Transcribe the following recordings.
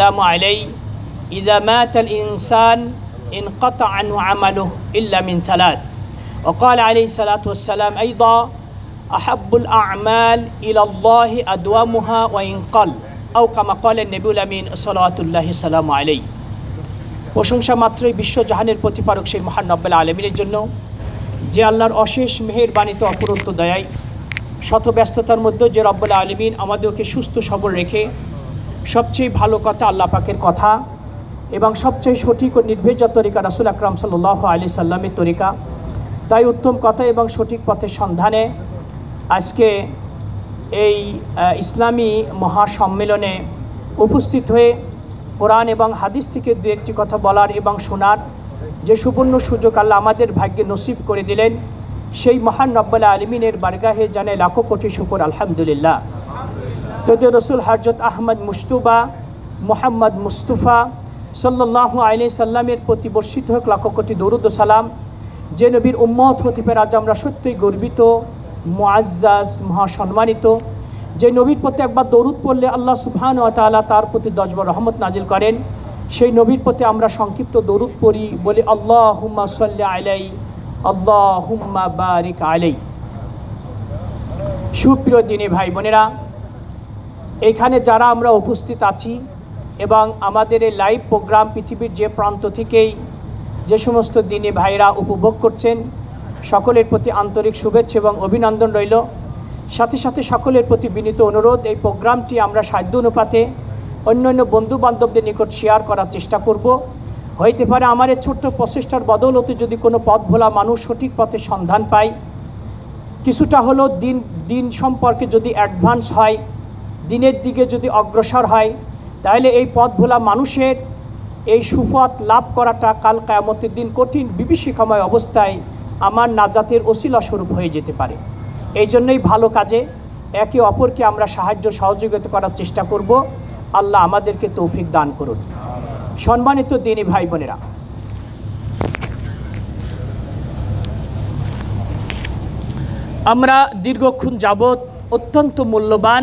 السلام عليه إذا مات الإنسان انقطع عنه عمله إلا من ثلاث وقال عليه الصلاة والسلام أيضا أحب الأعمال إلى الله أدومها وإن قل أو كما قال النبي الأمين صلاة الله السلام عليه প্রশংসা মাত্রই বিশ্বজাহানের প্রতিপারক সেই মহান নব্বেল আলমিনের জন্য যে আল্লাহর অশেষ মেহের বাণীত অপরন্ত দয়ায় শত ব্যস্ততার মধ্যেও যে রব্বুল আলমিন আমাদেরকে সুস্থ সবল রেখে সবচেয়ে ভালো কথা আল্লাহ পাকের কথা এবং সবচেয়ে সঠিক ও নির্ভেজা তরিকা রাসুল আকরাম সাল্লাহ আলি সাল্লামের তরিকা তাই উত্তম কথা এবং সঠিক পথের সন্ধানে আজকে এই ইসলামী মহাসম্মেলনে উপস্থিত হয়ে কোরআন এবং হাদিস থেকে দু একটি কথা বলার এবং শোনার যে সুবর্ণ সুযোগ আল্লাহ আমাদের ভাগ্যে নসিব করে দিলেন সেই মহান নব্বলা আলমিনের বার্গাহে জানে লাখো কোটি শুকুর আলহামদুলিল্লাহ তদীয় রসুল হজরত আহমদ মুস্তুবা মোহাম্মদ মুস্তফা সাল্লাহ আলি সাল্লামের প্রতি বর্ষিত হোক লক্ষ কোটি দরুদ সালাম যে নবীর উম্মত হতিফের আজ আমরা সত্যই গর্বিত মোয়াজ্জাজ মহাসম্মানিত যে নবীর প্রতি একবার দরুদ পড়লে আল্লাহ সুফান ও তালা তার প্রতি দশবার রহমত নাজিল করেন সেই নবীর প্রতি আমরা সংক্ষিপ্ত দরুদ পড়ি বলি আল্লাহ হুম্মা সাল্লা আলাই আল্লাহ হুম্মা বারিক আলাই সুপ্রিয় দিনে ভাই বোনেরা এখানে যারা আমরা উপস্থিত আছি এবং আমাদের এই লাইভ প্রোগ্রাম পৃথিবীর যে প্রান্ত থেকেই যে সমস্ত দিনে ভাইরা উপভোগ করছেন সকলের প্রতি আন্তরিক শুভেচ্ছা এবং অভিনন্দন রইল সাথে সাথে সকলের প্রতি বিনীত অনুরোধ এই প্রোগ্রামটি আমরা সাধ্য অনুপাতে অন্যান্য বন্ধুবান্ধবদের নিকট শেয়ার করার চেষ্টা করব হইতে পারে আমার এই ছোট্ট প্রচেষ্টার বদৌলতে যদি কোনো পথ ভোলা মানুষ সঠিক পথে সন্ধান পায় কিছুটা হলো দিন দিন সম্পর্কে যদি অ্যাডভান্স হয় দিনের দিকে যদি অগ্রসর হয় তাহলে এই পথ ভোলা মানুষের এই সুফত লাভ করাটা কাল কায়ামতের দিন কঠিন বিভীষিকাময় অবস্থায় আমার নাজাতের অশিলা স্বরূপ হয়ে যেতে পারে এই জন্যই ভালো কাজে একে অপরকে আমরা সাহায্য সহযোগিতা করার চেষ্টা করব আল্লাহ আমাদেরকে তৌফিক দান করুন সম্মানিত দিনী ভাই বোনেরা আমরা দীর্ঘক্ষণ যাবৎ অত্যন্ত মূল্যবান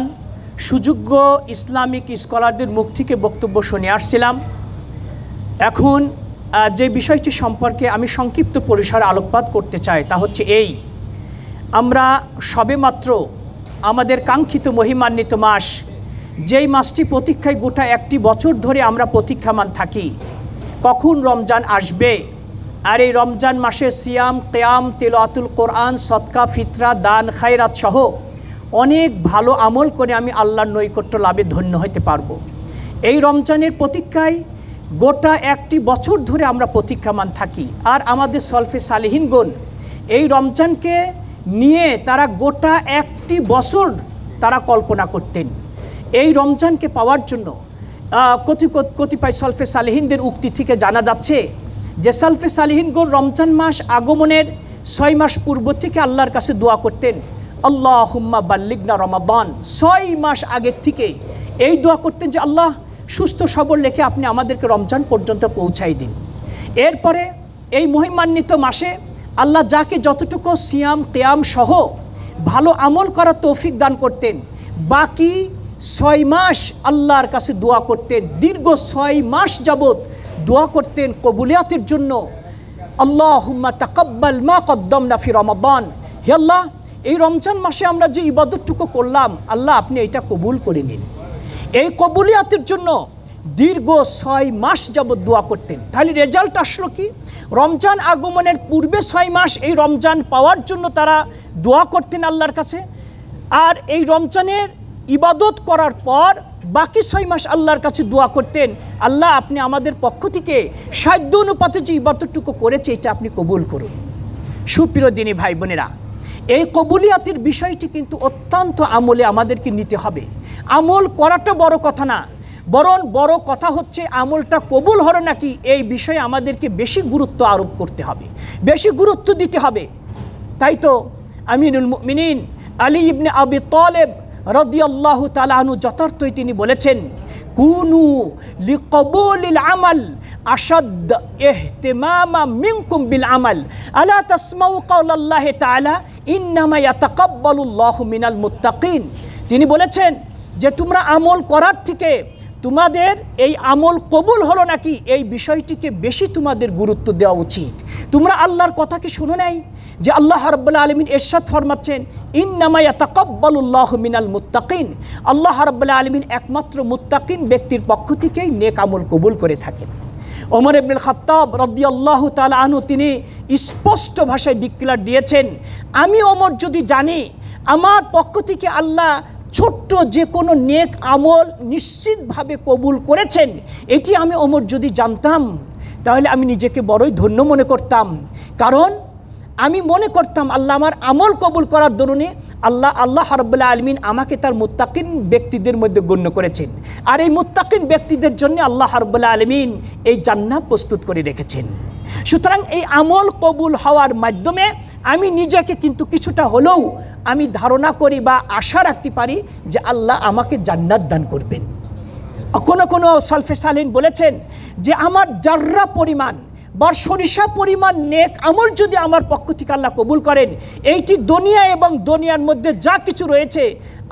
সুযোগ্য ইসলামিক স্কলারদের মুখ থেকে বক্তব্য শুনে আসছিলাম এখন যে বিষয়টি সম্পর্কে আমি সংক্ষিপ্ত পরিসরে আলোকপাত করতে চাই তা হচ্ছে এই আমরা সবেমাত্র আমাদের কাঙ্ক্ষিত মহিমান্বিত মাস যেই মাসটি প্রতীক্ষায় গোটা একটি বছর ধরে আমরা প্রতীক্ষামান থাকি কখন রমজান আসবে আর এই রমজান মাসে সিয়াম কেয়াম তেলাতুল কোরআন সৎকা ফিতরা দান খায়রাত সহ অনেক ভালো আমল করে আমি আল্লাহর নৈকট্য লাভে ধন্য হতে পারবো এই রমজানের প্রতীক্ষায় গোটা একটি বছর ধরে আমরা প্রতীক্ষামান থাকি আর আমাদের সলফে সালেহীনগণ এই রমজানকে নিয়ে তারা গোটা একটি বছর তারা কল্পনা করতেন এই রমজানকে পাওয়ার জন্য কতি কতিপয় সলফে সালেহীনদের উক্তি থেকে জানা যাচ্ছে যে সলফে সালেহীনগণ রমজান মাস আগমনের ছয় মাস পূর্ব থেকে আল্লাহর কাছে দোয়া করতেন আল্লাহ হুম্মা বাল্লিগনা রমাদান ছয় মাস আগের থেকে এই দোয়া করতেন যে আল্লাহ সুস্থ সবল রেখে আপনি আমাদেরকে রমজান পর্যন্ত পৌঁছাই দিন এরপরে এই মহিমান্বিত মাসে আল্লাহ যাকে যতটুকু সিয়াম কেয়াম সহ ভালো আমল করার তৌফিক দান করতেন বাকি ছয় মাস আল্লাহর কাছে দোয়া করতেন দীর্ঘ ছয় মাস যাবৎ দোয়া করতেন কবুলিয়াতের জন্য আল্লাহ হুম্মা তাকব্বাল মা কদ্দম নাফি রমাদান হে আল্লাহ এই রমজান মাসে আমরা যে ইবাদতটুকু করলাম আল্লাহ আপনি এটা কবুল করে নিন এই কবুলিয়াতের জন্য দীর্ঘ ছয় মাস যাবৎ দোয়া করতেন তাহলে রেজাল্ট আসলো কি রমজান আগমনের পূর্বে ছয় মাস এই রমজান পাওয়ার জন্য তারা দোয়া করতেন আল্লাহর কাছে আর এই রমজানের ইবাদত করার পর বাকি ছয় মাস আল্লাহর কাছে দোয়া করতেন আল্লাহ আপনি আমাদের পক্ষ থেকে সাধ্য অনুপাতে যে ইবাদতটুকু করেছে এটা আপনি কবুল করুন সুপ্রিয় দিনী ভাই বোনেরা এই কবুলিয়াতির বিষয়টি কিন্তু অত্যন্ত আমলে আমাদেরকে নিতে হবে আমল করাটা বড় কথা না বরং বড় কথা হচ্ছে আমলটা কবুল হরে নাকি এই বিষয়ে আমাদেরকে বেশি গুরুত্ব আরোপ করতে হবে বেশি গুরুত্ব দিতে হবে তাই তো আমিনুল মিনিন আলী ইবনে আবি তলেব রদিয়াল্লাহ তালাহনু যথার্থই তিনি বলেছেন কুনু লি কবুল আমল আসাদ ইহতিমামা মিনকুম বিল আমাল আলা তাসমাউ কাউলাল্লাহ তাআলা ইন্নামা ইয়াতাকাব্বালুল্লাহু মিনাল মুত্তাকিন তিনি বলেছেন যে তোমরা আমল করার থেকে তোমাদের এই আমল কবুল হলো নাকি এই বিষয়টিকে বেশি তোমাদের গুরুত্ব দেওয়া উচিত তোমরা আল্লাহর কথা কি শুনো নাই যে আল্লাহ রব্বুল্লা আলমিন এরশাদ ফরমাচ্ছেন ইন্নামায়া তাকব্বালুল্লাহ মিনাল মুত্তাকিন আল্লাহ রব্বুল্লা আলমিন একমাত্র মুত্তাকিন ব্যক্তির পক্ষ থেকেই নেক আমল কবুল করে থাকেন ওমর ইবনুল খাত্তাব রদ্দি আল্লাহ তালাহনু তিনি স্পষ্ট ভাষায় ডিক্লার দিয়েছেন আমি ওমর যদি জানি আমার পক্ষ থেকে আল্লাহ ছোট্ট যে কোনো নেক আমল নিশ্চিতভাবে কবুল করেছেন এটি আমি ওমর যদি জানতাম তাহলে আমি নিজেকে বড়ই ধন্য মনে করতাম কারণ আমি মনে করতাম আল্লাহ আমার আমল কবুল করার দরুনে আল্লাহ আল্লাহ হরবুল্লাহ আলমিন আমাকে তার মোত্তাকিন ব্যক্তিদের মধ্যে গণ্য করেছেন আর এই মোত্তাকিন ব্যক্তিদের জন্য আল্লাহ হরবুল্লাহ আলমিন এই জান্নাত প্রস্তুত করে রেখেছেন সুতরাং এই আমল কবুল হওয়ার মাধ্যমে আমি নিজেকে কিন্তু কিছুটা হলেও আমি ধারণা করি বা আশা রাখতে পারি যে আল্লাহ আমাকে জান্নাত দান করবেন কোনো কোনো সলফে সালিন বলেছেন যে আমার যার্রা পরিমাণ বা সরিষা পরিমাণ নেক আমল যদি আমার পক্ষ থেকে আল্লাহ কবুল করেন এইটি দুনিয়া এবং দুনিয়ার মধ্যে যা কিছু রয়েছে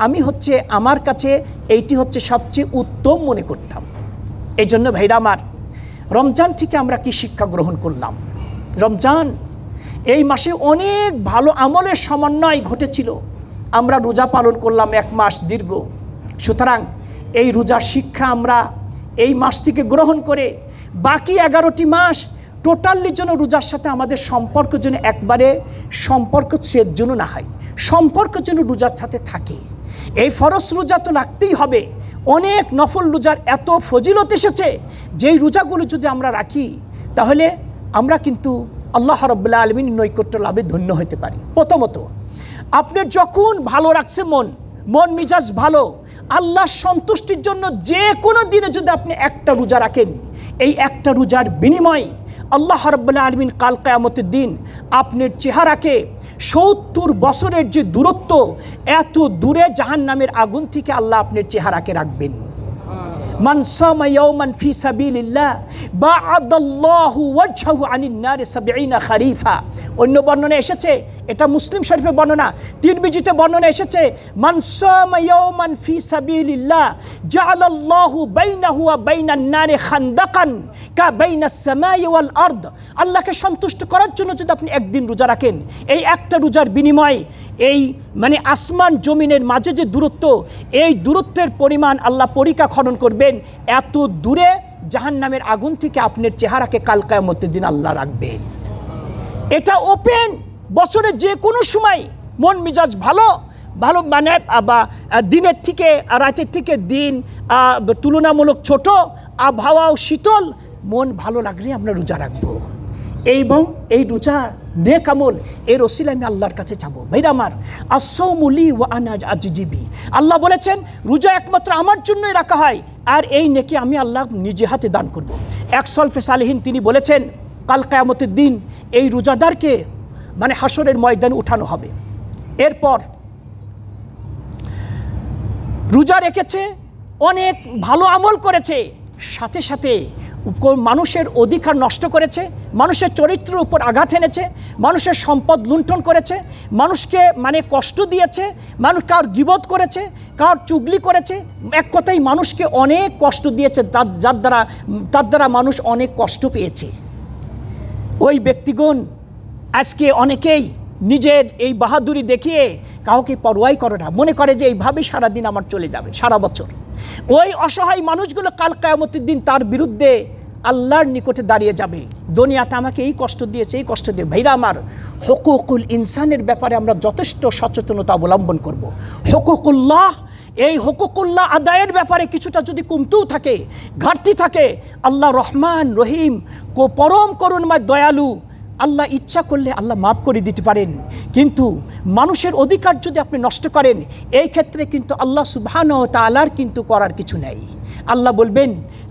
আমি হচ্ছে আমার কাছে এইটি হচ্ছে সবচেয়ে উত্তম মনে করতাম এই জন্য ভাইরা আমার রমজান থেকে আমরা কি শিক্ষা গ্রহণ করলাম রমজান এই মাসে অনেক ভালো আমলের সমন্বয় ঘটেছিল আমরা রোজা পালন করলাম এক মাস দীর্ঘ সুতরাং এই রোজার শিক্ষা আমরা এই মাস থেকে গ্রহণ করে বাকি এগারোটি মাস টোটালি যেন রোজার সাথে আমাদের সম্পর্ক যেন একবারে সম্পর্ক ছেদ যেন না হয় সম্পর্ক যেন রোজার সাথে থাকে এই ফরস রোজা তো রাখতেই হবে অনেক নফল রোজার এত ফজিলত এসেছে যেই রোজাগুলো যদি আমরা রাখি তাহলে আমরা কিন্তু আল্লাহ রব্লা আলমিন নৈকট্য লাভে ধন্য হতে পারি প্রথমত আপনার যখন ভালো রাখছে মন মন মিজাজ ভালো আল্লাহ সন্তুষ্টির জন্য যে কোনো দিনে যদি আপনি একটা রোজা রাখেন এই একটা রোজার বিনিময়ে আল্লাহ রব্বুল্লা আলমিন কাল কায়ামতের দিন আপনার চেহারাকে সত্তর বছরের যে দূরত্ব এত দূরে জাহান নামের আগুন থেকে আল্লাহ আপনার চেহারাকে রাখবেন মান সামা ইয়াওমান ফি সাবিলিল্লাহ বাআদাল্লাহু ওয়াজহাহু আনিন নার 70 খারিফা অন্য বর্ণনা এসেছে এটা মুসলিম শরীফে বর্ণনা তিন তিরমিজিতে বর্ণনা এসেছে মান সামা ইয়াওমান ফি সাবিলিল্লাহ জাআলাল্লাহু বাইনাহু ওয়া বাইনান নার খান্দাকান কা বাইনাস সামাই ওয়াল আরদ আল্লাহকে সন্তুষ্ট করার জন্য যদি আপনি একদিন রোজা রাখেন এই একটা রোজার বিনিময়ে এই মানে আসমান জমিনের মাঝে যে দূরত্ব এই দূরত্বের পরিমাণ আল্লাহ পরীক্ষা খনন করবেন এত দূরে জাহান নামের আগুন থেকে আপনার চেহারাকে কালকায় মধ্যে দিন আল্লাহ রাখবেন এটা ওপেন বছরের যে কোনো সময় মন মিজাজ ভালো ভালো মানে বা দিনের থেকে রাতের থেকে দিন তুলনামূলক ছোট আবহাওয়াও শীতল মন ভালো লাগলে আমরা রোজা রাখবো বউ এই রোজা নে কামল এর ওসিলে আমি আল্লাহর কাছে যাবো ভাইরা আমার আসৌমুলি ও আনাজ আজিজিবি আল্লাহ বলেছেন রোজা একমাত্র আমার জন্যই রাখা হয় আর এই নেকি আমি আল্লাহ নিজে হাতে দান করব। এক সলফে সালেহীন তিনি বলেছেন কাল কায়ামতের দিন এই রোজাদারকে মানে হাসরের ময়দানে উঠানো হবে এরপর রোজা রেখেছে অনেক ভালো আমল করেছে সাথে সাথে মানুষের অধিকার নষ্ট করেছে মানুষের চরিত্রের উপর আঘাত এনেছে মানুষের সম্পদ লুণ্ঠন করেছে মানুষকে মানে কষ্ট দিয়েছে মানুষ কার গিবত করেছে কার চুগলি করেছে এক কথাই মানুষকে অনেক কষ্ট দিয়েছে তার যার দ্বারা তার দ্বারা মানুষ অনেক কষ্ট পেয়েছে ওই ব্যক্তিগণ আজকে অনেকেই নিজের এই বাহাদুরি দেখিয়ে কাউকে পরোয়াই করে না মনে করে যে এইভাবেই সারাদিন আমার চলে যাবে সারা বছর ওই অসহায় মানুষগুলো কাল কায়ামতির দিন তার বিরুদ্ধে আল্লাহর নিকটে দাঁড়িয়ে যাবে দুনিয়াতে আমাকে এই কষ্ট দিয়েছে এই কষ্ট দিয়ে ভাইরা আমার হকুকুল ইনসানের ব্যাপারে আমরা যথেষ্ট সচেতনতা অবলম্বন করব। হকুকুল্লাহ এই হকুকুল্লাহ আদায়ের ব্যাপারে কিছুটা যদি কমতেও থাকে ঘাটতি থাকে আল্লাহ রহমান রহিম কো পরম করুণময় দয়ালু আল্লাহ ইচ্ছা করলে আল্লাহ মাফ করে দিতে পারেন কিন্তু মানুষের অধিকার যদি আপনি নষ্ট করেন এই ক্ষেত্রে কিন্তু আল্লাহ সুবহান তালার কিন্তু করার কিছু নেই আল্লাহ বলবেন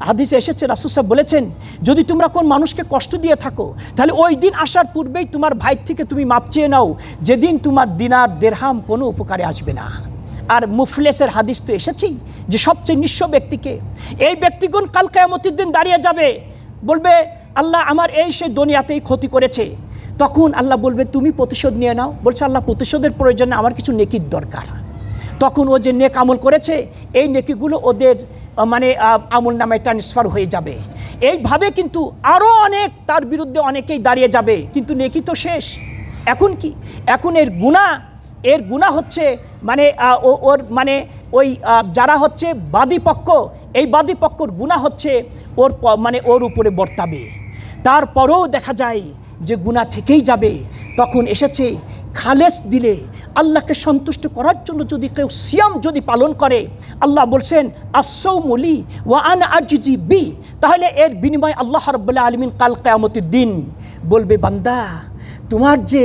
হাদিসে এসেছে সাহেব বলেছেন যদি তোমরা কোন মানুষকে কষ্ট দিয়ে থাকো তাহলে ওই দিন আসার পূর্বেই তোমার ভাই থেকে তুমি মাপ চেয়ে নাও যেদিন তোমার দিনার দেড়হাম কোনো উপকারে আসবে না আর মুফলেসের হাদিস তো এসেছেই যে সবচেয়ে নিঃস্ব ব্যক্তিকে এই ব্যক্তিগণ কাল কেয়ামতির দিন দাঁড়িয়ে যাবে বলবে আল্লাহ আমার এই সে দুনিয়াতেই ক্ষতি করেছে তখন আল্লাহ বলবে তুমি প্রতিশোধ নিয়ে নাও বলছে আল্লাহ প্রতিশোধের প্রয়োজনে আমার কিছু নেকির দরকার তখন ও যে নেক আমল করেছে এই নেকিগুলো ওদের মানে আমল নামে ট্রান্সফার হয়ে যাবে এইভাবে কিন্তু আরও অনেক তার বিরুদ্ধে অনেকেই দাঁড়িয়ে যাবে কিন্তু নেকি তো শেষ এখন কি এখন এর গুণা এর গুণা হচ্ছে মানে ও ওর মানে ওই যারা হচ্ছে বাদীপক্ষ এই বাদীপক্ষর গুণা হচ্ছে ওর মানে ওর উপরে বর্তাবে তারপরেও দেখা যায় যে গুণা থেকেই যাবে তখন এসেছে খালেস দিলে আল্লাহকে সন্তুষ্ট করার জন্য যদি কেউ সিয়াম যদি পালন করে আল্লাহ বলছেন আসৌমলি ওয়া আন আজি বি তাহলে এর বিনিময়ে আল্লাহ রব্বুল্লাহ আলমিন কাল কেয়ামতির দিন বলবে বান্দা তোমার যে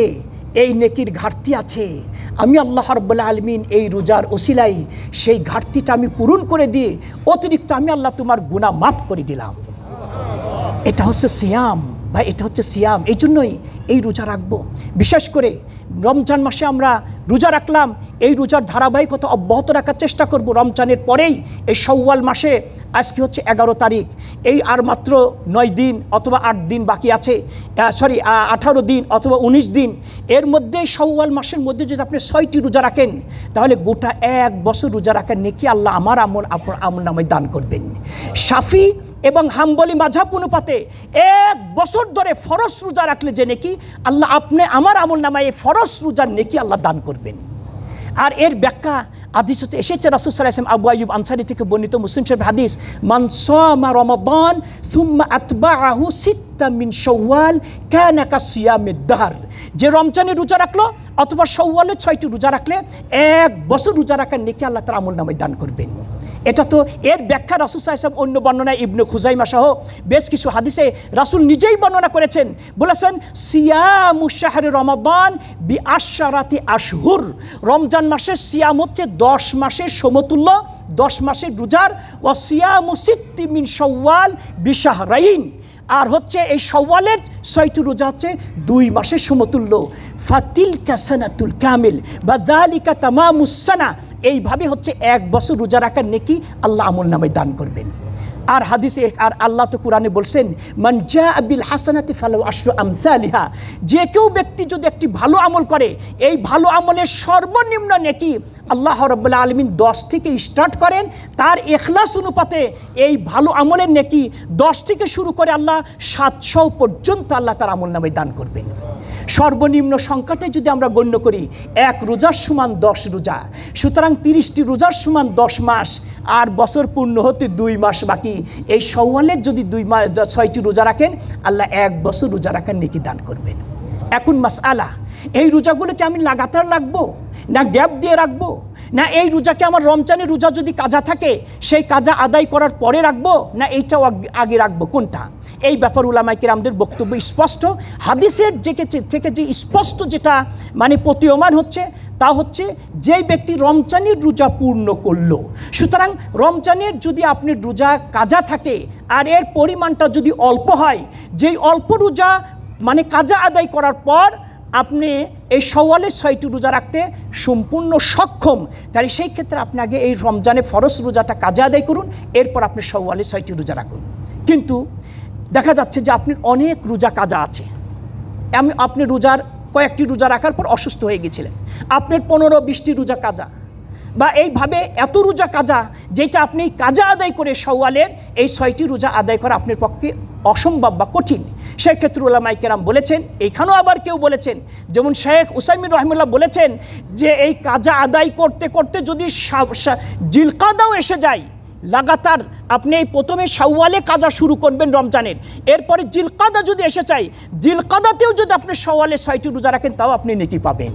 এই নেকির ঘাটতি আছে আমি আল্লাহ রব্বুল্লা আলমিন এই রোজার ওসিলাই সেই ঘাটতিটা আমি পূরণ করে দিয়ে অতিরিক্ত আমি আল্লাহ তোমার গুণা মাফ করে দিলাম এটা হচ্ছে সিয়াম বা এটা হচ্ছে সিয়াম এই জন্যই এই রোজা রাখবো বিশেষ করে রমজান মাসে আমরা রোজা রাখলাম এই রোজার ধারাবাহিকতা অব্যাহত রাখার চেষ্টা করব রমজানের পরেই এই সওয়াল মাসে আজকে হচ্ছে এগারো তারিখ এই আর মাত্র নয় দিন অথবা আট দিন বাকি আছে সরি আঠারো দিন অথবা ১৯ দিন এর মধ্যে সওয়াল মাসের মধ্যে যদি আপনি ছয়টি রোজা রাখেন তাহলে গোটা এক বছর রোজা রাখেন নেকি আল্লাহ আমার আমল আপনার আমল নামে দান করবেন সাফি এবং হাম্বলি মাঝাব অনুপাতে এক বছর ধরে ফরস রোজা রাখলে যে নেকি আল্লাহ আপনি আমার আমল নামায় এই ফরস রোজার নেকি আল্লাহ দান করবেন আর এর ব্যাখ্যা আদিস হতে এসেছে রাসুল সাল্লাহ আবু আয়ুব আনসারি থেকে বর্ণিত মুসলিম সাহেব হাদিস মানসমা রমাদান সুম্মা আতবাহু সিত্তা মিন সৌয়াল ক্যানাকা সিয়া দার যে রমজানে রোজা রাখলো অথবা সৌয়ালে ছয়টি রোজা রাখলে এক বছর রোজা রাখার নেকি আল্লাহ তার আমল নামে দান করবেন এটা তো এর ব্যাখ্যা রাসুল সাহেব অন্য বর্ণনায় ইবনু খুজাইমা সহ বেশ কিছু হাদিসে রাসুল নিজেই বর্ণনা করেছেন বলেছেন সিয়াম শাহর রমাদান বি আশারাতি আশহুর রমজান মাসের সিয়াম হচ্ছে দশ মাসের সমতুল্য দশ মাসের রোজার ও সিয়াম সিত্তিমিন সওয়াল বিশাহরাইন আর হচ্ছে এই সওয়ালের ছয়টি রোজা হচ্ছে দুই মাসের সমতুল্য ফাতিল কাসানাতুল কামিল বা দালিকা তামামুসানা এইভাবে হচ্ছে এক বছর রোজা রাখার নেকি আল্লাহ আমল নামে দান করবেন আর হাদিসে আর আল্লাহ তো কোরআনে বলছেন মানজা আবিল হাসানাতে ফালাউ আশরু আমসালিহা যে কেউ ব্যক্তি যদি একটি ভালো আমল করে এই ভালো আমলের সর্বনিম্ন নেকি আল্লাহ রব্বুল্লা আলমিন দশ থেকে স্টার্ট করেন তার এখলাস অনুপাতে এই ভালো আমলের নেকি দশ থেকে শুরু করে আল্লাহ সাতশো পর্যন্ত আল্লাহ তার আমল নামে দান করবেন সর্বনিম্ন সংখ্যাটাই যদি আমরা গণ্য করি এক রোজার সমান দশ রোজা সুতরাং তিরিশটি রোজার সমান দশ মাস আর বছর পূর্ণ হতে দুই মাস বাকি এই সওয়ালের যদি দুই মাস ছয়টি রোজা রাখেন আল্লাহ এক বছর রোজা রাখার নেকি দান করবেন এখন মাস আলা এই রোজাগুলোকে আমি লাগাতার রাখবো না গ্যাপ দিয়ে রাখবো না এই রোজাকে আমার রমজানের রোজা যদি কাজা থাকে সেই কাজা আদায় করার পরে রাখবো না এইটাও আগে রাখবো কোনটা এই ব্যাপার আমাদের বক্তব্য স্পষ্ট হাদিসের যে থেকে যে স্পষ্ট যেটা মানে প্রতীয়মান হচ্ছে তা হচ্ছে যে ব্যক্তি রমজানের রোজা পূর্ণ করল সুতরাং রমজানের যদি আপনি রোজা কাজা থাকে আর এর পরিমাণটা যদি অল্প হয় যেই অল্প রোজা মানে কাজা আদায় করার পর আপনি এই সওয়ালে ছয়টি রোজা রাখতে সম্পূর্ণ সক্ষম তাহলে সেই ক্ষেত্রে আপনি আগে এই রমজানে ফরস রোজাটা কাজে আদায় করুন এরপর আপনি সওয়ালে ছয়টি রোজা রাখুন কিন্তু দেখা যাচ্ছে যে আপনি অনেক রোজা কাজা আছে আমি আপনি রোজার কয়েকটি রোজা রাখার পর অসুস্থ হয়ে গেছিলেন আপনার পনেরো বিশটি রোজা কাজা বা এইভাবে এত রোজা কাজা যেটা আপনি কাজা আদায় করে সওয়ালের এই ছয়টি রোজা আদায় করা আপনার পক্ষে অসম্ভব বা কঠিন শেখ ক্ষেত্রুল্লাহ মাইকেরাম বলেছেন এইখানেও আবার কেউ বলেছেন যেমন শেখ উসাইমিন রহমুল্লাহ বলেছেন যে এই কাজা আদায় করতে করতে যদি জিলকাদাও এসে যায় লাগাতার আপনি এই প্রথমে সাওয়ালে কাজা শুরু করবেন রমজানের এরপরে জিলকাদা যদি এসে চাই জিলকাদাতেও যদি আপনি সওয়ালে ছয়টি রোজা রাখেন তাও আপনি নেকি পাবেন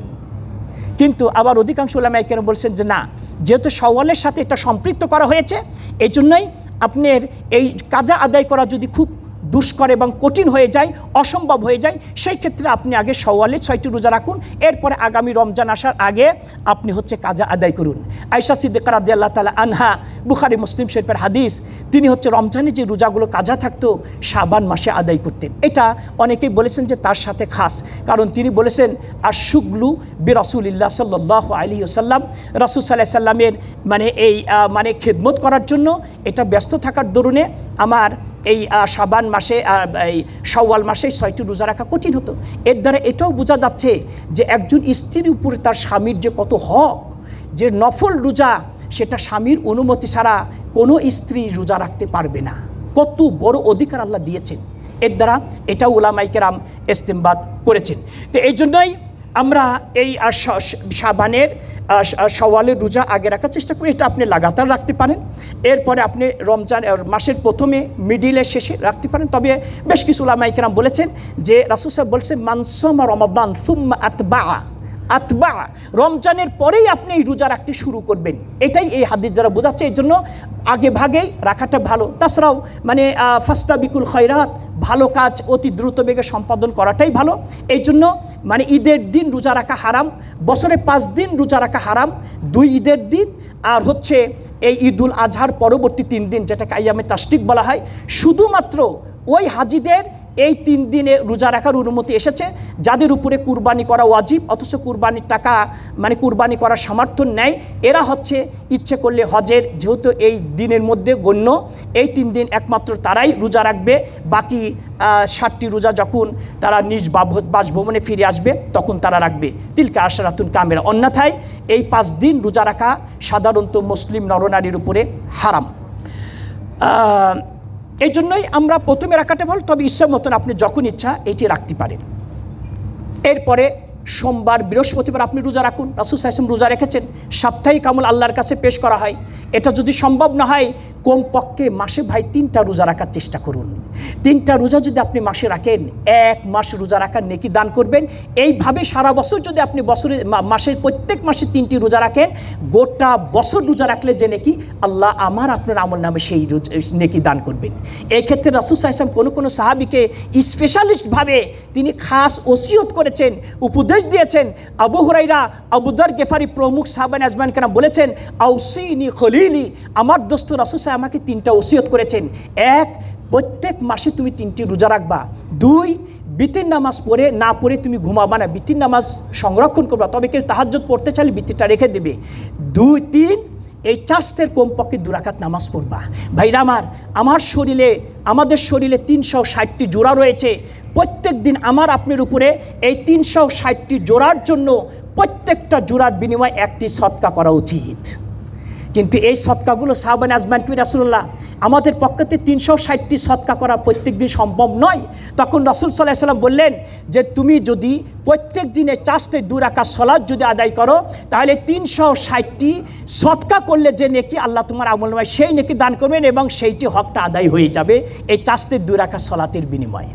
কিন্তু আবার অধিকাংশ ওলামাই কেন বলছেন যে না যেহেতু সওয়ালের সাথে এটা সম্পৃক্ত করা হয়েছে এই জন্যই আপনার এই কাজা আদায় করা যদি খুব দুষ্কর এবং কঠিন হয়ে যায় অসম্ভব হয়ে যায় সেই ক্ষেত্রে আপনি আগে সওয়ালে ছয়টি রোজা রাখুন এরপরে আগামী রমজান আসার আগে আপনি হচ্ছে কাজা আদায় করুন আয়সা সিদ্দিকার আদি আল্লাহ তালা আনহা বুখারি মুসলিম শরীফের হাদিস তিনি হচ্ছে রমজানে যে রোজাগুলো কাজা থাকতো সাবান মাসে আদায় করতেন এটা অনেকেই বলেছেন যে তার সাথে খাস কারণ তিনি বলেছেন আর শুগলু রসুলিল্লা সাল্লাহ আলী সাল্লাম রসুল সাল্লাহ সাল্লামের মানে এই মানে খেদমত করার জন্য এটা ব্যস্ত থাকার দরুনে আমার এই সাবান মাসে এই সওয়াল মাসে ছয়টি রোজা রাখা কঠিন হতো এর দ্বারা এটাও বোঝা যাচ্ছে যে একজন স্ত্রীর উপরে তার স্বামীর যে কত হক যে নফল রোজা সেটা স্বামীর অনুমতি ছাড়া কোনো স্ত্রী রোজা রাখতে পারবে না কত বড় অধিকার আল্লাহ দিয়েছেন এর দ্বারা এটাও ওলামাইকেরাম ইস্তেমবাদ করেছেন তো এই জন্যই আমরা এই সাবানের সওয়ালের রোজা আগে রাখার চেষ্টা করি এটা আপনি লাগাতার রাখতে পারেন এরপরে আপনি রমজান মাসের প্রথমে মিডিলের শেষে রাখতে পারেন তবে বেশ কিছু ওলামাইকেরাম বলেছেন যে রাসুসাহ বলছে মানসম রমাদান সুম আতবা আতবা রমজানের পরেই আপনি এই রোজা রাখতে শুরু করবেন এটাই এই হাদিস যারা বোঝাচ্ছে এই জন্য আগে ভাগেই রাখাটা ভালো তাছাড়াও মানে ফাস্তা বিকুল খয়রাত ভালো কাজ অতি দ্রুত বেগে সম্পাদন করাটাই ভালো এই জন্য মানে ঈদের দিন রোজা রাখা হারাম বছরে পাঁচ দিন রোজা রাখা হারাম দুই ঈদের দিন আর হচ্ছে এই ঈদুল আজহার পরবর্তী তিন দিন যেটাকে আইয়ামে তাস্টিক বলা হয় শুধুমাত্র ওই হাজিদের এই তিন দিনে রোজা রাখার অনুমতি এসেছে যাদের উপরে কুরবানি করা ওয়াজিব অথচ কুরবানির টাকা মানে কুরবানি করার সামর্থ্য নেয় এরা হচ্ছে ইচ্ছে করলে হজের যেহেতু এই দিনের মধ্যে গণ্য এই তিন দিন একমাত্র তারাই রোজা রাখবে বাকি ষাটটি রোজা যখন তারা নিজ বাসভবনে ফিরে আসবে তখন তারা রাখবে তিলকা আশারাতুন কামেরা অন্যথায় এই পাঁচ দিন রোজা রাখা সাধারণত মুসলিম নরনারীর উপরে হারাম এই জন্যই আমরা প্রথমে রাখাটা ভালো তবে ঈশ্বর মতন আপনি যখন ইচ্ছা এটি রাখতে পারেন এরপরে সোমবার বৃহস্পতিবার আপনি রোজা রাখুন রাসুল সাহেব রোজা রেখেছেন সাপ্তাহিক আমল আল্লাহর কাছে পেশ করা হয় এটা যদি সম্ভব না হয় কমপক্ষে মাসে ভাই তিনটা রোজা রাখার চেষ্টা করুন তিনটা রোজা যদি আপনি মাসে রাখেন এক মাস রোজা রাখার নেকি দান করবেন এইভাবে সারা বছর যদি আপনি বছরে মাসের প্রত্যেক মাসে তিনটি রোজা রাখেন গোটা বছর রোজা রাখলে যে নেকি আল্লাহ আমার আপনার আমল নামে সেই নেকি দান করবেন এই ক্ষেত্রে রাসুল সাহসাম কোনো কোনো সাহাবিকে স্পেশালিস্টভাবে তিনি খাস ওসিয়ত করেছেন উপদেশ দিয়েছেন আবু হুরাইরা আবুদার গেফারি প্রমুখ সাহবান আজমান কেন বলেছেন আউসিনি খলিলি আমার দোস্ত রাসুল আমাকে তিনটা ওসিয়ত করেছেন এক প্রত্যেক মাসে তুমি তিনটি রোজা রাখবা দুই বৃত্তির নামাজ পড়ে না পড়ে তুমি ঘুমাবা না বৃত্তির নামাজ সংরক্ষণ করবা তবে কেউ তাহাজত পড়তে চাইলে বৃত্তিটা রেখে দেবে দুই তিন এই চাষের কমপক্ষে দুরাকাত নামাজ পড়বা ভাইরা আমার আমার শরীরে আমাদের শরীরে তিনশো ষাটটি জোড়া রয়েছে প্রত্যেক দিন আমার আপনার উপরে এই তিনশো ষাটটি জোড়ার জন্য প্রত্যেকটা জোড়ার বিনিময়ে একটি সৎকা করা উচিত কিন্তু এই সৎকাগুলো সাহবান আজমান কি রাসুল্লাহ আমাদের পক্ষতে তিনশো ষাটটি সৎকা করা প্রত্যেক দিন সম্ভব নয় তখন রসুল সাল্লাহ সাল্লাম বললেন যে তুমি যদি প্রত্যেক দিনে চাষতে দু রাখা সলাদ যদি আদায় করো তাহলে তিনশো ষাটটি সৎকা করলে যে নেকি আল্লাহ তোমার আমল নয় সেই নেকি দান করবেন এবং সেইটি হকটা আদায় হয়ে যাবে এই চাষতে দু রাখা সলাতের বিনিময়ে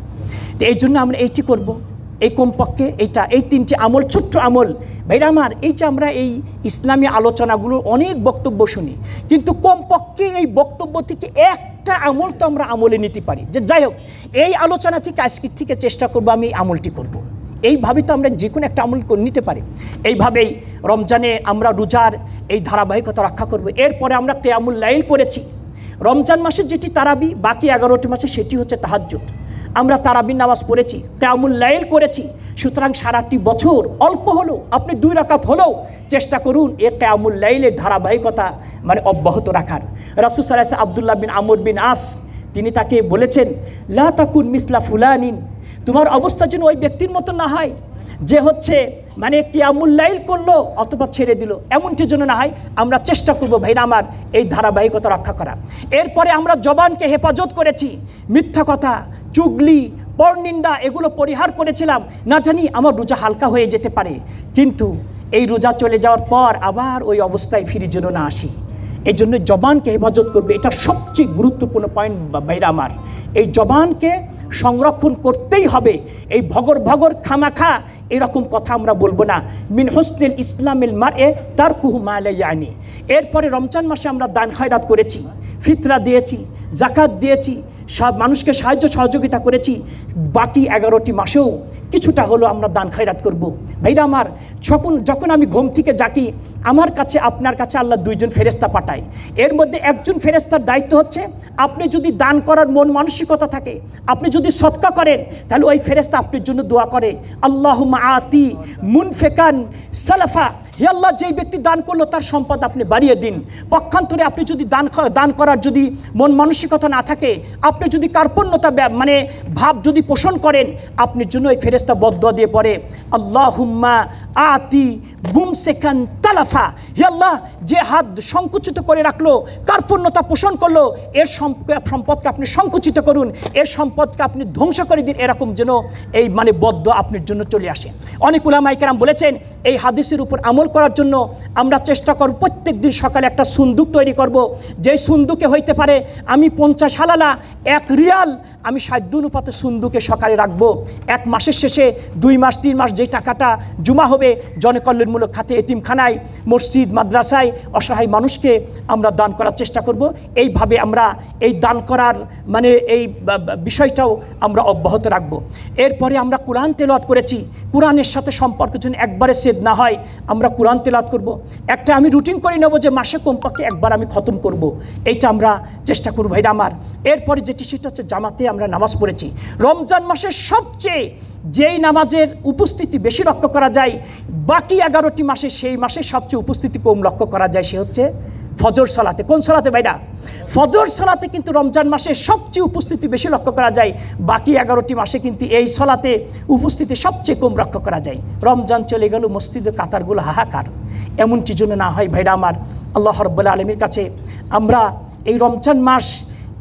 তো এই জন্য আমরা এইটি করবো এই কমপক্ষে এইটা এই তিনটি আমল ছোট্ট আমল ভাইরা আমার এই যে আমরা এই ইসলামী আলোচনাগুলো অনেক বক্তব্য শুনি কিন্তু কমপক্ষে এই বক্তব্য থেকে একটা আমল তো আমরা আমলে নিতে পারি যে যাই হোক এই আলোচনা থেকে আজকের থেকে চেষ্টা করবো আমি এই আমলটি করব। এইভাবে তো আমরা যে কোনো একটা আমল নিতে পারি এইভাবেই রমজানে আমরা রোজার এই ধারাবাহিকতা রক্ষা করব। এরপরে আমরা কেয়ামুল লাইল করেছি রমজান মাসের যেটি তারাবি বাকি এগারোটি মাসে সেটি হচ্ছে তাহাজ্জুদ আমরা তারাবিন নামাজ পড়েছি কেয়ামুল লাইল করেছি সুতরাং সারাটি বছর অল্প হলো আপনি দুই রাকাত হলেও চেষ্টা করুন এ কেয়ামুল লাইলের ধারাবাহিকতা মানে অব্যাহত রাখার রাসুল সাল্লাহ আবদুল্লাহ বিন আমর বিন আস তিনি তাকে বলেছেন লাতাকুন মিসলা ফুলানিন তোমার অবস্থা যেন ওই ব্যক্তির মতো না হয় যে হচ্ছে মানে লাইল করলো অথবা ছেড়ে দিল এমনটি যেন না হয় আমরা চেষ্টা করব ভাইরা আমার এই ধারাবাহিকতা রক্ষা করা এরপরে আমরা জবানকে হেফাজত করেছি মিথ্যা কথা চুগলি পরনিন্দা এগুলো পরিহার করেছিলাম না জানি আমার রোজা হালকা হয়ে যেতে পারে কিন্তু এই রোজা চলে যাওয়ার পর আবার ওই অবস্থায় ফিরে যেন না আসি এই জন্য জবানকে হেফাজত করবে এটা সবচেয়ে গুরুত্বপূর্ণ পয়েন্ট বাইরে আমার এই জবানকে সংরক্ষণ করতেই হবে এই ভগর ভগর খামাখা এরকম কথা আমরা বলবো না মিন হোসনেল ইসলামেল মার এ তার কুহু মালাইয়ানি এরপরে রমজান মাসে আমরা দান খয়রাত করেছি ফিতরা দিয়েছি জাকাত দিয়েছি সব মানুষকে সাহায্য সহযোগিতা করেছি বাকি এগারোটি মাসেও কিছুটা হলো আমরা দান খাইরাত করব। ভাইরা আমার যখন যখন আমি ঘুম থেকে জাগি আমার কাছে আপনার কাছে আল্লাহ দুইজন ফেরেস্তা পাঠায় এর মধ্যে একজন ফেরেস্তার দায়িত্ব হচ্ছে আপনি যদি দান করার মন মানসিকতা থাকে আপনি যদি সৎকা করেন তাহলে ওই ফেরেস্তা আপনার জন্য দোয়া করে আল্লাহ আতি মুনফেকান সালাফা হে আল্লাহ যেই ব্যক্তি দান করলো তার সম্পদ আপনি বাড়িয়ে দিন পক্ষান্তরে আপনি যদি দান দান করার যদি মন মানসিকতা না থাকে আপনি যদি কার্পণ্যতা মানে ভাব যদি পোষণ করেন আপনার জন্য ওই ফেরেস্তা ফেরেস্তা বদ্ধ দিয়ে পড়ে আল্লাহ হুম্মা আতি বুমসেকান তালাফা হে আল্লাহ যে হাত সংকুচিত করে রাখলো কার পূর্ণতা পোষণ করলো এর সম্পদকে আপনি সংকুচিত করুন এর সম্পদকে আপনি ধ্বংস করে দিন এরকম যেন এই মানে বদ্ধ আপনার জন্য চলে আসে অনেক উলামাইকার বলেছেন এই হাদিসের উপর আমল করার জন্য আমরা চেষ্টা করব প্রত্যেক দিন সকালে একটা সুন্দুক তৈরি করব যে সুন্দুকে হইতে পারে আমি পঞ্চাশ হালালা এক রিয়াল আমি সাধ্য অনুপাতে সুন্দুকে সকালে রাখবো এক মাসের শেষে দুই মাস তিন মাস যে টাকাটা জমা হবে জনকল্যাণমূলক খাতে এতিমখানায় মসজিদ মাদ্রাসায় অসহায় মানুষকে আমরা দান করার চেষ্টা করব এইভাবে আমরা এই দান করার মানে এই বিষয়টাও আমরা অব্যাহত রাখব এরপরে আমরা কোরআন তেলওয়াত করেছি কোরআনের সাথে সম্পর্ক যেন একবারে সেদ না হয় আমরা কোরআন তেলাত করব। একটা আমি রুটিন করে নেব যে মাসে কমপক্ষে একবার আমি খতম করব। এইটা আমরা চেষ্টা করবো এটা আমার এরপরে যেটি সেটা হচ্ছে জামাতে আমরা নামাজ পড়েছি রমজান মাসের সবচেয়ে যেই নামাজের উপস্থিতি বেশি লক্ষ্য করা যায় বাকি এগারোটি মাসে সেই মাসে সবচেয়ে উপস্থিতি কম লক্ষ্য করা যায় সে হচ্ছে ফজর সলাতে কোন সলাতে ভাইরা ফজর সলাতে কিন্তু রমজান মাসে সবচেয়ে উপস্থিতি বেশি লক্ষ্য করা যায় বাকি এগারোটি মাসে কিন্তু এই সলাতে উপস্থিতি সবচেয়ে কম লক্ষ্য করা যায় রমজান চলে গেল মসজিদের কাতারগুলো হাহাকার এমনটি জন্য না হয় ভাইরা আমার আল্লাহ রব্বুল্লা আলমীর কাছে আমরা এই রমজান মাস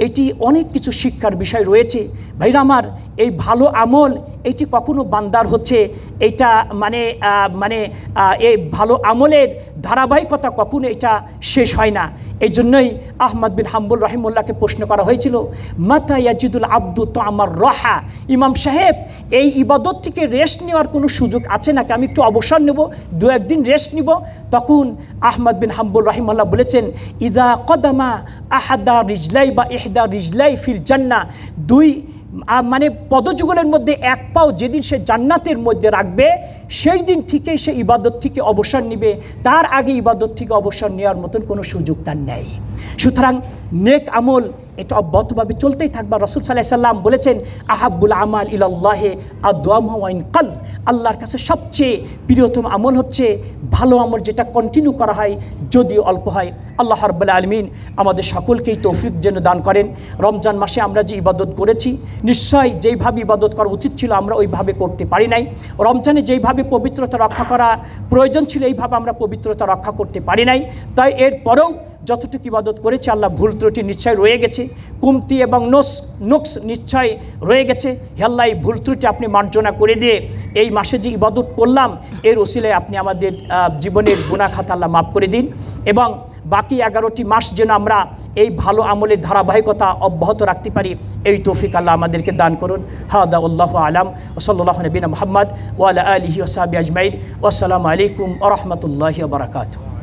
এটি অনেক কিছু শিক্ষার বিষয় রয়েছে ভাইরা আমার এই ভালো আমল এটি কখনো বান্দার হচ্ছে এটা মানে মানে এই ভালো আমলের ধারাবাহিকতা কখনো এটা শেষ হয় না এই জন্যই আহমদ বিন হাম্বুল রহিমুল্লাহকে প্রশ্ন করা হয়েছিল মাতা ইয়াজিদুল আব্দু তো আমার রহা ইমাম সাহেব এই ইবাদত থেকে রেস্ট নেওয়ার কোনো সুযোগ আছে নাকি আমি একটু অবসর নেব দু একদিন রেস্ট নিব তখন আহমদ বিন হাম্বুল রহিমুল্লাহ বলেছেন ইদা কদামা আহাদা রিজলাই বা এহদা রিজলাই ফিল জান্না দুই মানে পদযুগলের মধ্যে এক পাও যেদিন সে জান্নাতের মধ্যে রাখবে সেই দিন থেকেই সে ইবাদত থেকে অবসর নিবে তার আগে ইবাদত থেকে অবসর নেওয়ার মতন কোনো সুযোগ তার নেই সুতরাং নেক আমল এটা অব্যাহতভাবে চলতেই থাকবে রসুল সাল্লাহ সাল্লাম বলেছেন আহাবুল আমাল ইলাল্লাহে আদামহওয়াইন কাল আল্লাহর কাছে সবচেয়ে প্রিয়তম আমল হচ্ছে ভালো আমল যেটা কন্টিনিউ করা হয় যদিও অল্প হয় আল্লাহ রব্বুল আলমিন আমাদের সকলকেই তৌফিক যেন দান করেন রমজান মাসে আমরা যে ইবাদত করেছি নিশ্চয় যেইভাবে ইবাদত করা উচিত ছিল আমরা ওইভাবে করতে পারি নাই রমজানে যেইভাবে পবিত্রতা রক্ষা করা প্রয়োজন ছিল এইভাবে আমরা পবিত্রতা রক্ষা করতে পারি নাই তাই এরপরেও যতটুকু ইবাদত করেছে আল্লাহ ভুল ত্রুটি নিশ্চয় রয়ে গেছে কুমতি এবং নোস নোক্স নিশ্চয় রয়ে গেছে হেল্লা এই ভুল ত্রুটি আপনি মার্জনা করে দিয়ে এই মাসে যে ইবাদত করলাম এর ওসিলে আপনি আমাদের জীবনের গুণাখাত আল্লাহ মাফ করে দিন এবং বাকি এগারোটি মাস যেন আমরা এই ভালো আমলের ধারাবাহিকতা অব্যাহত রাখতে পারি এই তৌফিক আল্লাহ আমাদেরকে দান করুন হাদা উল্লাহ আলাম ওসল্লাহ নবীন মোহাম্মদ ওয়ালা আলহি ওসাবি আজমাইন ওসালামু আলাইকুম ওরহমতুল্লাহ বারাকাতু